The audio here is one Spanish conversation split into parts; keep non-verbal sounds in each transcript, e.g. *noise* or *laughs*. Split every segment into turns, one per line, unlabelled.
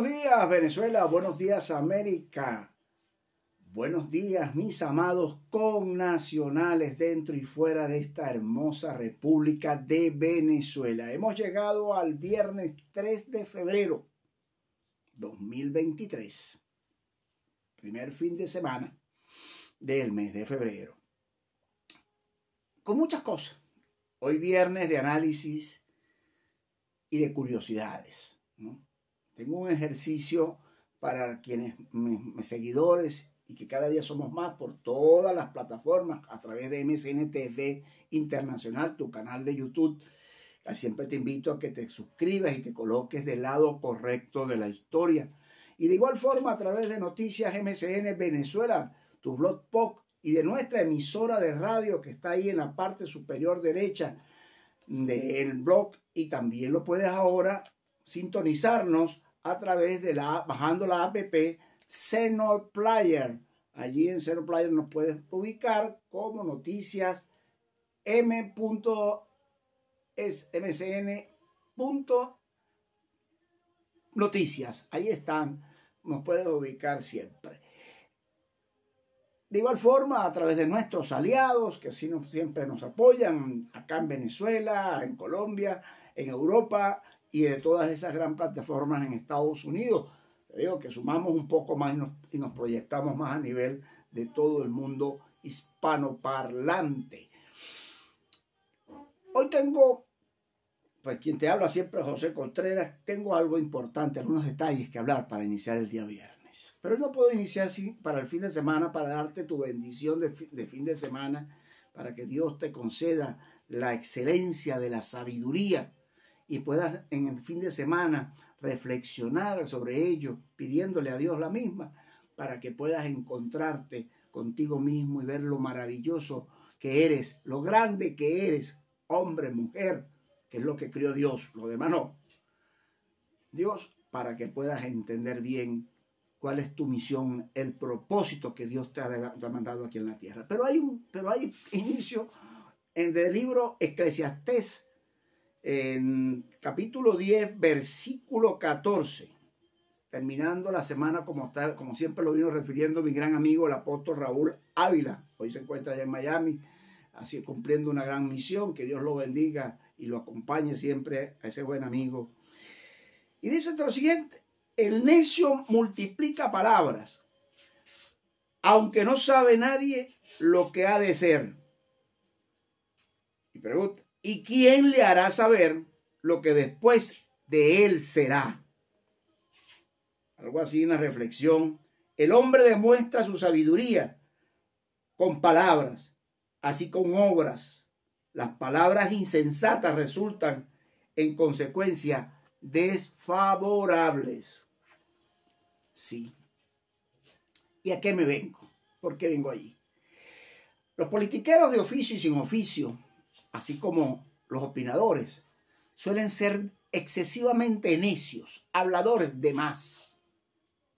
Buenos días Venezuela, buenos días América, buenos días mis amados connacionales dentro y fuera de esta hermosa República de Venezuela. Hemos llegado al viernes 3 de febrero 2023, primer fin de semana del mes de febrero. Con muchas cosas. Hoy viernes de análisis y de curiosidades. Tengo un ejercicio para quienes, mis, seguidores, y que cada día somos más por todas las plataformas, a través de MCN TV Internacional, tu canal de YouTube. Ah, siempre te invito a que te suscribas y te coloques del lado correcto de la historia. Y de igual forma, a través de Noticias MCN Venezuela, tu blog POC y de nuestra emisora de radio que está ahí en la parte superior derecha del blog. Y también lo puedes ahora sintonizarnos a través de la bajando la app Senor Player. Allí en Senor Player nos puedes ubicar como noticias m. mcn. noticias. Ahí están. Nos puedes ubicar siempre. De igual forma, a través de nuestros aliados, que siempre nos apoyan, acá en Venezuela, en Colombia, en Europa, y de todas esas gran plataformas en Estados Unidos. Te digo que sumamos un poco más y nos, proyectamos más a nivel de todo el mundo hispanoparlante. Hoy tengo, pues quien te habla siempre José Contreras, tengo algo importante, algunos detalles que hablar para iniciar el día viernes. Pero no puedo iniciar sin, para el fin de semana, para darte tu bendición de, de fin de semana, para que Dios te conceda la excelencia de la sabiduría y puedas en el fin de semana reflexionar sobre ello, pidiéndole a Dios la misma, para que puedas encontrarte contigo mismo y ver lo maravilloso que eres, lo grande que eres, hombre, mujer, que es lo que creó Dios, lo demás Dios, para que puedas entender bien cuál es tu misión, el propósito que Dios te ha, mandado aquí en la tierra. Pero hay un pero hay inicio en el libro Eclesiastés en capítulo 10, versículo 14, terminando la semana como, como siempre lo vino refiriendo mi gran amigo el apóstol Raúl Ávila, hoy se encuentra allá en Miami, así cumpliendo una gran misión, que Dios lo bendiga y lo acompañe siempre a ese buen amigo. Y dice lo siguiente, el necio multiplica palabras, aunque no sabe nadie lo que ha de ser. Y pregunta, ¿Y quién le hará saber lo que después de él será? Algo así, una reflexión. El hombre demuestra su sabiduría con palabras, así con obras. Las palabras insensatas resultan en consecuencia desfavorables. Sí. ¿Y a qué me vengo? ¿Por qué vengo allí? Los politiqueros de oficio y sin oficio así como los opinadores, suelen ser excesivamente necios, habladores de más.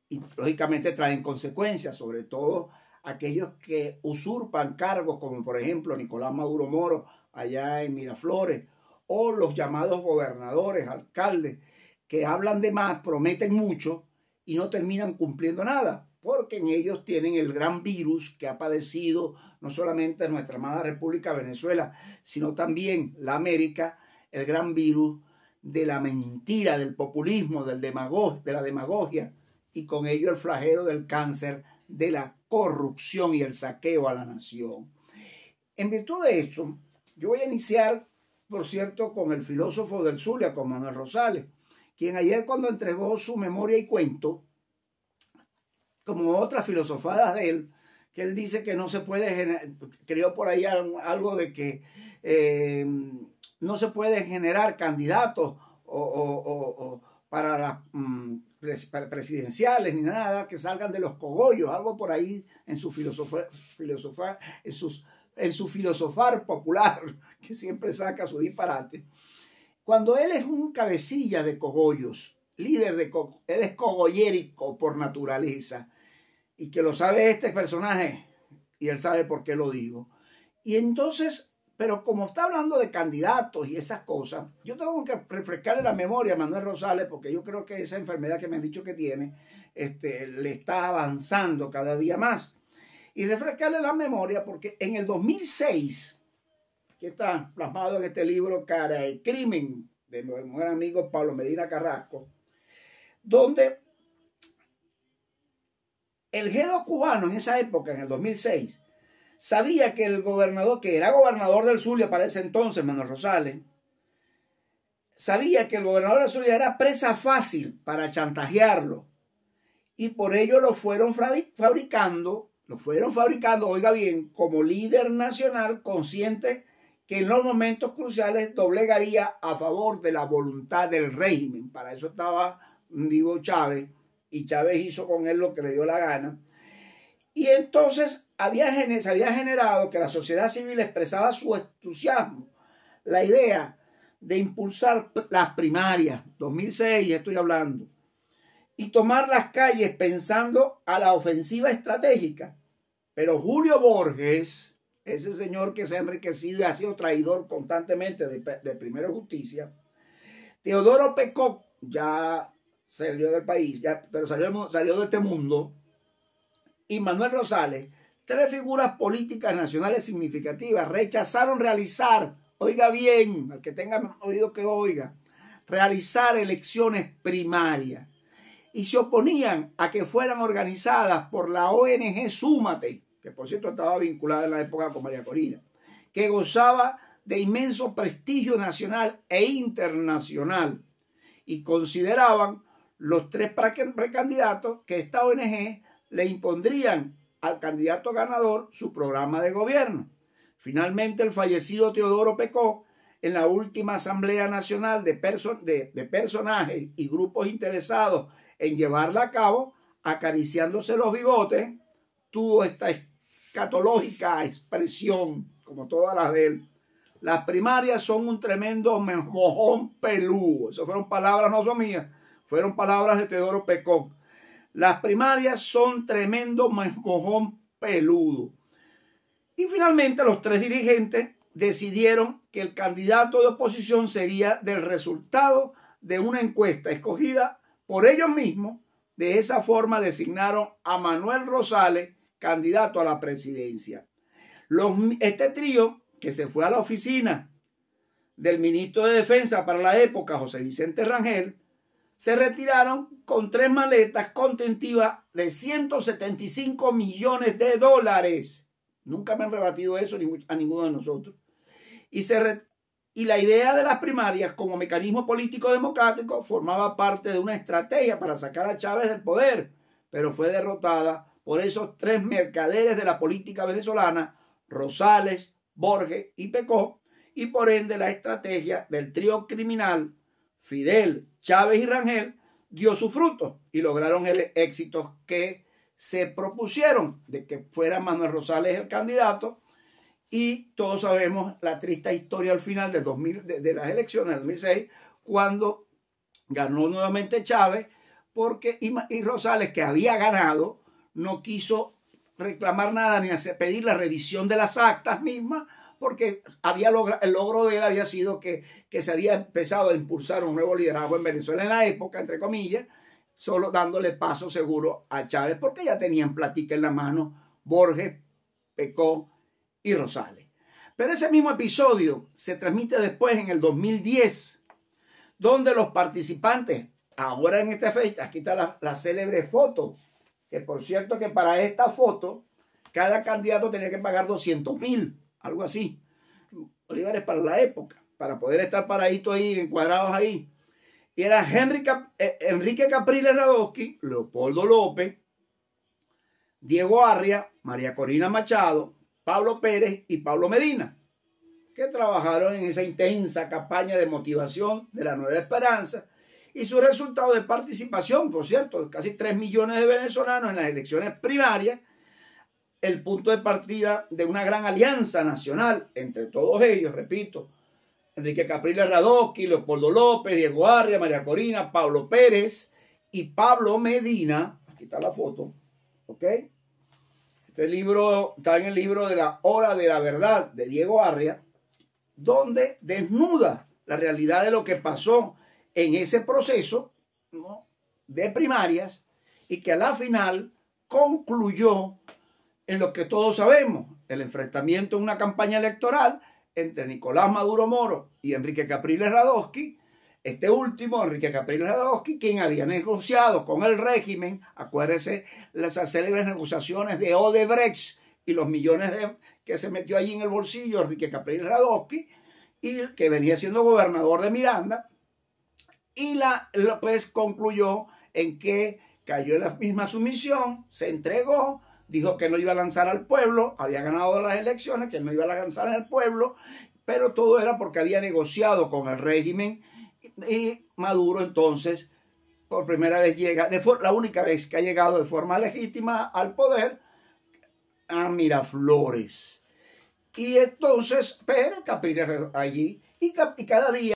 Y lógicamente traen consecuencias, sobre todo aquellos que usurpan cargos, como por ejemplo Nicolás Maduro Moro allá en Miraflores, o los llamados gobernadores, alcaldes, que hablan de más, prometen mucho y no terminan cumpliendo nada porque en ellos tienen el gran virus que ha padecido no solamente nuestra amada República Venezuela, sino también la América, el gran virus de la mentira, del populismo, del de la demagogia y con ello el flagelo del cáncer, de la corrupción y el saqueo a la nación. En virtud de esto, yo voy a iniciar, por cierto, con el filósofo del Zulia, con Manuel Rosales, quien ayer cuando entregó su memoria y cuento, como otras filosofadas de él, que él dice que no se puede, generar, creo por ahí algo de que eh, no se puede generar candidatos para las mm, presidenciales ni nada que salgan de los cogollos, algo por ahí en su en su filosofar popular, *laughs* que siempre saca su disparate. Cuando él es un cabecilla de cogollos, líder de co él es cogollérico por naturaleza. Y que lo sabe este personaje, y él sabe por qué lo digo. Y entonces, pero como está hablando de candidatos y esas cosas, yo tengo que refrescarle la memoria a Manuel Rosales, porque yo creo que esa enfermedad que me han dicho que tiene, este, le está avanzando cada día más. Y refrescarle la memoria porque en el 2006, que está plasmado en este libro, Cara el Crimen, de mi buen amigo Pablo Medina Carrasco, donde el jefe cubano en esa época, en el 2006, sabía que el gobernador, que era gobernador del Zulia para ese entonces, Manuel Rosales, sabía que el gobernador del Zulia era presa fácil para chantajearlo. Y por ello lo fueron fabricando, lo fueron fabricando, oiga bien, como líder nacional consciente que en los momentos cruciales doblegaría a favor de la voluntad del régimen. Para eso estaba digo Chávez y Chávez hizo con él lo que le dio la gana. Y entonces había, se había generado que la sociedad civil expresaba su entusiasmo, la idea de impulsar las primarias, 2006 estoy hablando, y tomar las calles pensando a la ofensiva estratégica. Pero Julio Borges, ese señor que se ha enriquecido y ha sido traidor constantemente de, de Primero Justicia, Teodoro Pecó, ya salió del país, ya, pero salió, salió de este mundo, y Manuel Rosales, tres figuras políticas nacionales significativas, rechazaron realizar, oiga bien, al que tenga oído que oiga, realizar elecciones primarias y se oponían a que fueran organizadas por la ONG Súmate, que por cierto estaba vinculada en la época con María Corina, que gozaba de inmenso prestigio nacional e internacional y consideraban los tres precandidatos que esta ONG le impondrían al candidato ganador su programa de gobierno. Finalmente, el fallecido Teodoro Pecó, en la última Asamblea Nacional de, personajes y grupos interesados en llevarla a cabo, acariciándose los bigotes, tuvo esta escatológica expresión, como todas las de él. Las primarias son un tremendo mojón peludo. Esas fueron palabras no son mías fueron palabras de Teodoro Pecón. Las primarias son tremendo mojón peludo. Y finalmente los tres dirigentes decidieron que el candidato de oposición sería del resultado de una encuesta escogida por ellos mismos. De esa forma designaron a Manuel Rosales candidato a la presidencia. Los, este trío que se fue a la oficina del ministro de Defensa para la época, José Vicente Rangel, se retiraron con tres maletas contentivas de 175 millones de dólares. Nunca me han rebatido eso a ninguno de nosotros. Y, la idea de las primarias como mecanismo político democrático formaba parte de una estrategia para sacar a Chávez del poder, pero fue derrotada por esos tres mercaderes de la política venezolana, Rosales, Borges y Pecó, y por ende la estrategia del trío criminal Fidel, Chávez y Rangel dio su fruto y lograron el éxito que se propusieron de que fuera Manuel Rosales el candidato y todos sabemos la triste historia al final de, las elecciones del 2006 cuando ganó nuevamente Chávez porque y, Rosales que había ganado no quiso reclamar nada ni pedir la revisión de las actas mismas porque había el logro de él había sido que, se había empezado a impulsar un nuevo liderazgo en Venezuela en la época, entre comillas, solo dándole paso seguro a Chávez, porque ya tenían platica en la mano Borges, Pecó y Rosales. Pero ese mismo episodio se transmite después en el 2010, donde los participantes, ahora en esta fecha, aquí está la, la célebre foto, que por cierto que para esta foto, cada candidato tenía que pagar 200 mil algo así, olivares para la época, para poder estar paraditos ahí, encuadrados ahí. Y era eh, Enrique Capriles Radosky, Leopoldo López, Diego Arria, María Corina Machado, Pablo Pérez y Pablo Medina, que trabajaron en esa intensa campaña de motivación de la Nueva Esperanza y su resultado de participación, por cierto, casi 3 millones de venezolanos en las elecciones primarias el punto de partida de una gran alianza nacional entre todos ellos, repito, Enrique Capriles Radoqui, Leopoldo López, Diego Arria, María Corina, Pablo Pérez y Pablo Medina. Aquí está la foto, ¿ok? Este libro está en el libro de la Hora de la Verdad de Diego Arria, donde desnuda la realidad de lo que pasó en ese proceso de primarias y que a la final concluyó en lo que todos sabemos, el enfrentamiento en una campaña electoral entre Nicolás Maduro Moro y Enrique Capriles Radosky, este último, Enrique Capriles Radosky, quien había negociado con el régimen, acuérdese las célebres negociaciones de Odebrecht y los millones de, que se metió allí en el bolsillo Enrique Capriles Radosky, y que venía siendo gobernador de Miranda, y la López pues, concluyó en que cayó en la misma sumisión, se entregó, dijo que no iba a lanzar al pueblo, había ganado las elecciones, que no iba a lanzar al pueblo, pero todo era porque había negociado con el régimen y Maduro entonces por primera vez llega, la única vez que ha llegado de forma legítima al poder, a Miraflores. Y entonces, pero Capriles allí, y, cada día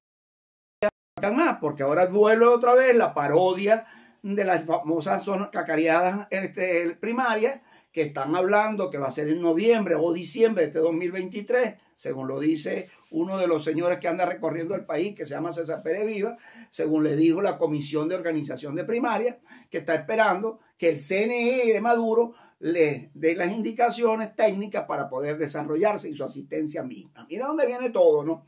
más, porque ahora vuelve otra vez la parodia de las famosas zonas cacareadas este, primarias, que están hablando que va a ser en noviembre o diciembre de este 2023, según lo dice uno de los señores que anda recorriendo el país, que se llama César Pérez Viva, según le dijo la Comisión de Organización de Primaria, que está esperando que el CNE de Maduro le dé las indicaciones técnicas para poder desarrollarse y su asistencia misma. Mira dónde viene todo, ¿no?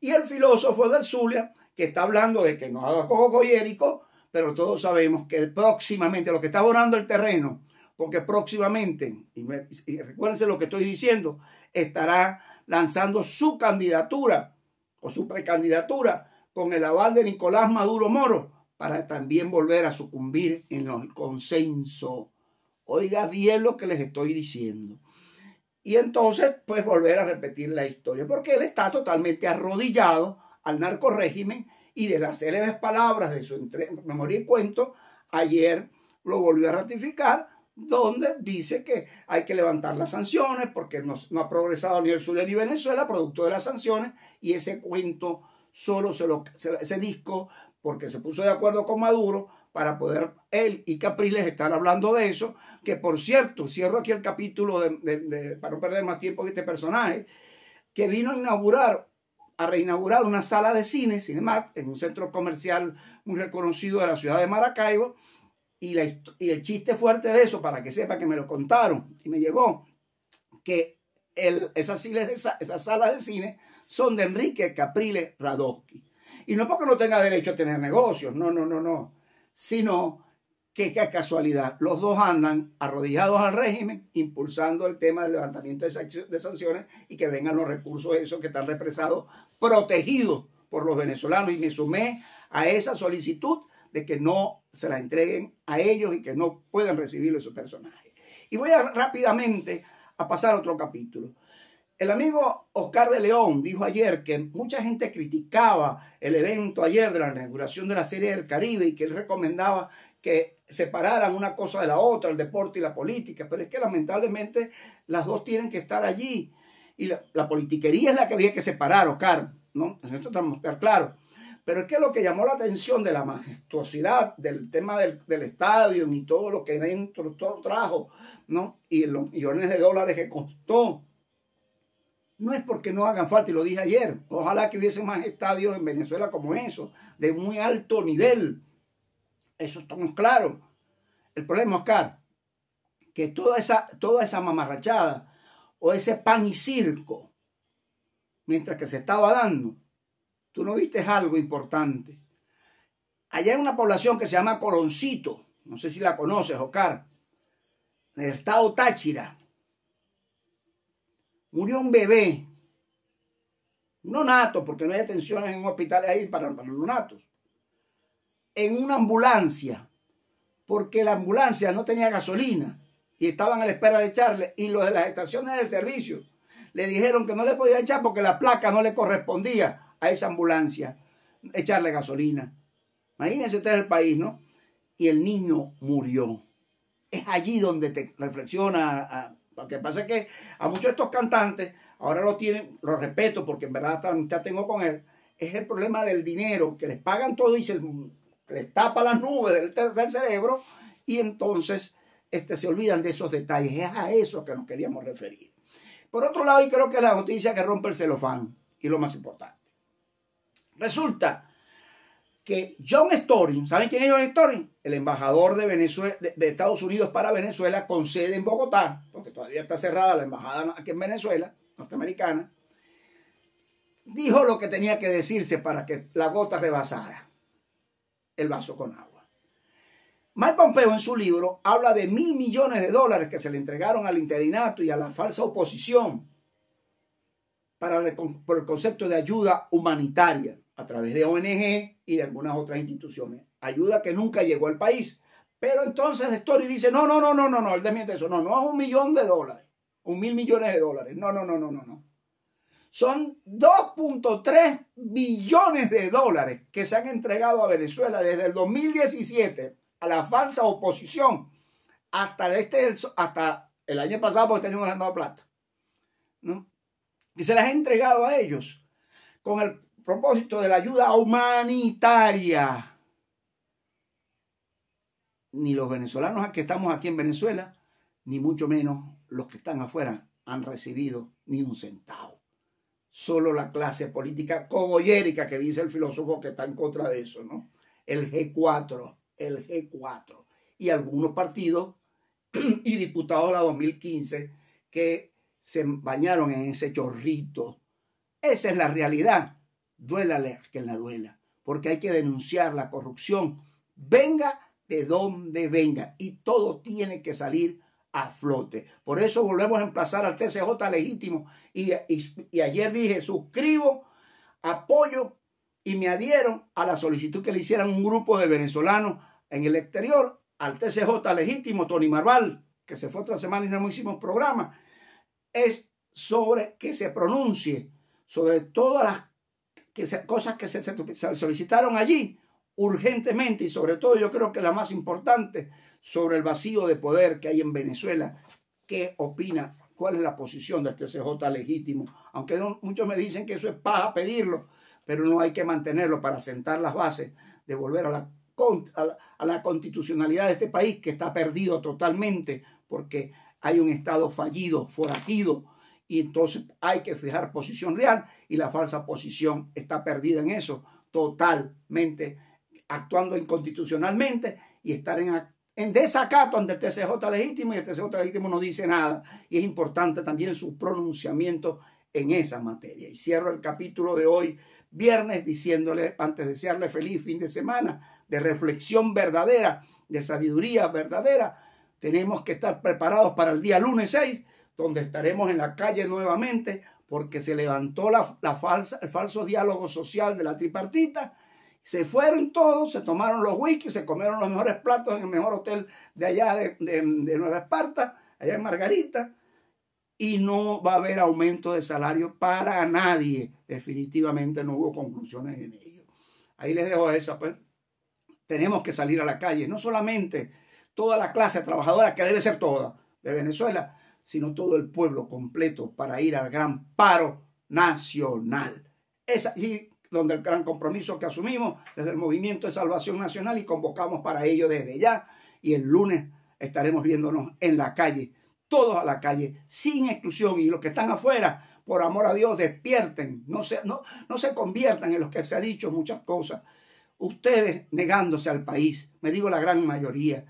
Y el filósofo del Zulia, que está hablando de que no haga cojo cojérico, pero todos sabemos que próximamente lo que está borrando el terreno porque próximamente, y, recuérdense lo que estoy diciendo, estará lanzando su candidatura o su precandidatura con el aval de Nicolás Maduro Moro para también volver a sucumbir en el consenso. Oiga bien lo que les estoy diciendo. Y entonces, pues volver a repetir la historia, porque él está totalmente arrodillado al régimen y de las célebres palabras de su memoria y cuento, ayer lo volvió a ratificar donde dice que hay que levantar las sanciones porque no, ha progresado ni el Sur ni Venezuela, producto de las sanciones, y ese cuento solo se lo, ese disco, porque se puso de acuerdo con Maduro para poder él y Capriles estar hablando de eso, que por cierto, cierro aquí el capítulo para no perder más tiempo que este personaje, que vino a inaugurar, a reinaugurar una sala de cine, Cinemat, en un centro comercial muy reconocido de la ciudad de Maracaibo, y, el chiste fuerte de eso, para que sepa que me lo contaron y me llegó, que esas, salas de cine son de Enrique Caprile Radovsky Y no porque no tenga derecho a tener negocios, no, no, no, no, sino que qué casualidad, los dos andan arrodillados al régimen, impulsando el tema del levantamiento de sanciones y que vengan los recursos esos que están represados, protegidos por los venezolanos. Y me sumé a esa solicitud de que no se la entreguen a ellos y que no puedan recibir esos personajes. Y voy a, rápidamente a pasar a otro capítulo. El amigo Oscar de León dijo ayer que mucha gente criticaba el evento ayer de la inauguración de la Serie del Caribe y que él recomendaba que separaran una cosa de la otra, el deporte y la política, pero es que lamentablemente las dos tienen que estar allí. Y la, politiquería es la que había que separar, Oscar, ¿no? tenemos que estar claro. Pero es que lo que llamó la atención de la majestuosidad del tema del, estadio y todo lo que dentro todo trajo, ¿no? Y los millones de dólares que costó. No es porque no hagan falta, y lo dije ayer. Ojalá que hubiese más estadios en Venezuela como eso, de muy alto nivel. Eso estamos claros. El problema, Oscar, que toda esa, toda esa mamarrachada o ese pan y circo, mientras que se estaba dando, tú no viste algo importante. Allá hay una población que se llama Coroncito, no sé si la conoces, Ocar, en el estado Táchira. Murió un bebé, No nato, porque no hay atenciones en hospitales ahí para, los natos. en una ambulancia, porque la ambulancia no tenía gasolina y estaban a la espera de echarle, y los de las estaciones de servicio le dijeron que no le podían echar porque la placa no le correspondía a esa ambulancia, echarle gasolina. Imagínense usted el país, ¿no? Y el niño murió. Es allí donde te reflexiona. Lo que pasa es que a muchos de estos cantantes, ahora lo tienen, lo respeto porque en verdad hasta amistad tengo con él, es el problema del dinero, que les pagan todo y se les tapa las nubes del tercer cerebro y entonces este, se olvidan de esos detalles. Es a eso que nos queríamos referir. Por otro lado, y creo que la noticia que rompe el celofán y lo más importante. Resulta que John Story, ¿saben quién es John Story? El embajador de, Estados Unidos para Venezuela con sede en Bogotá, porque todavía está cerrada la embajada aquí en Venezuela, norteamericana, dijo lo que tenía que decirse para que la gota rebasara el vaso con agua. Mike Pompeo en su libro habla de mil millones de dólares que se le entregaron al interinato y a la falsa oposición para por el concepto de ayuda humanitaria a través de ONG y de algunas otras instituciones. Ayuda que nunca llegó al país. Pero entonces Story dice, no, no, no, no, no, no, él desmiente eso. No, no es un millón de dólares, un mil millones de dólares. No, no, no, no, no, no. Son 2.3 billones de dólares que se han entregado a Venezuela desde el 2017 a la falsa oposición hasta, este, hasta el año pasado porque teníamos este la plata. ¿no? Y se las ha entregado a ellos con el propósito de la ayuda humanitaria. Ni los venezolanos que estamos aquí en Venezuela, ni mucho menos los que están afuera, han recibido ni un centavo. Solo la clase política cogollérica que dice el filósofo que está en contra de eso, ¿no? El G4, el G4. Y algunos partidos *clears throat* y diputados de la 2015 que se bañaron en ese chorrito. Esa es la realidad duélale a quien la duela, porque hay que denunciar la corrupción, venga de donde venga, y todo tiene que salir a flote. Por eso volvemos a emplazar al TCJ legítimo, y, ayer dije, suscribo, apoyo y me adhieron a la solicitud que le hicieran un grupo de venezolanos en el exterior al TCJ legítimo, Tony Marval, que se fue otra semana y no hicimos programa, es sobre que se pronuncie sobre todas las que cosas que se, solicitaron allí urgentemente y sobre todo yo creo que la más importante sobre el vacío de poder que hay en Venezuela. ¿Qué opina? ¿Cuál es la posición de este CJ legítimo? Aunque muchos me dicen que eso es paja pedirlo, pero no hay que mantenerlo para sentar las bases de volver a la, a la constitucionalidad de este país que está perdido totalmente porque hay un Estado fallido, forajido, y entonces hay que fijar posición real y la falsa posición está perdida en eso, totalmente actuando inconstitucionalmente y estar en, en desacato ante el TCJ legítimo y el TCJ legítimo no dice nada y es importante también su pronunciamiento en esa materia. Y cierro el capítulo de hoy, viernes, diciéndole, antes de desearle feliz fin de semana, de reflexión verdadera, de sabiduría verdadera. Tenemos que estar preparados para el día lunes 6 donde estaremos en la calle nuevamente porque se levantó la, falsa, el falso diálogo social de la tripartita. Se fueron todos, se tomaron los whisky, se comieron los mejores platos en el mejor hotel de allá de, de Nueva Esparta, allá en Margarita, y no va a haber aumento de salario para nadie. Definitivamente no hubo conclusiones en ello. Ahí les dejo esa, pues. Tenemos que salir a la calle, no solamente toda la clase trabajadora, que debe ser toda, de Venezuela, sino todo el pueblo completo para ir al gran paro nacional. Es allí donde el gran compromiso que asumimos desde el Movimiento de Salvación Nacional y convocamos para ello desde ya. Y el lunes estaremos viéndonos en la calle, todos a la calle, sin exclusión. Y los que están afuera, por amor a Dios, despierten, no se, no, no se conviertan en los que se ha dicho muchas cosas. Ustedes negándose al país, me digo la gran mayoría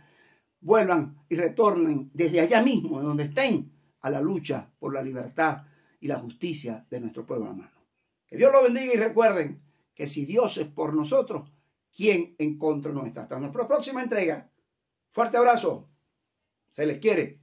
vuelvan y retornen desde allá mismo, donde estén, a la lucha por la libertad y la justicia de nuestro pueblo hermano. Que Dios lo bendiga y recuerden que si Dios es por nosotros, ¿quién en contra nuestra? Hasta nuestra próxima entrega. Fuerte abrazo. Se les quiere.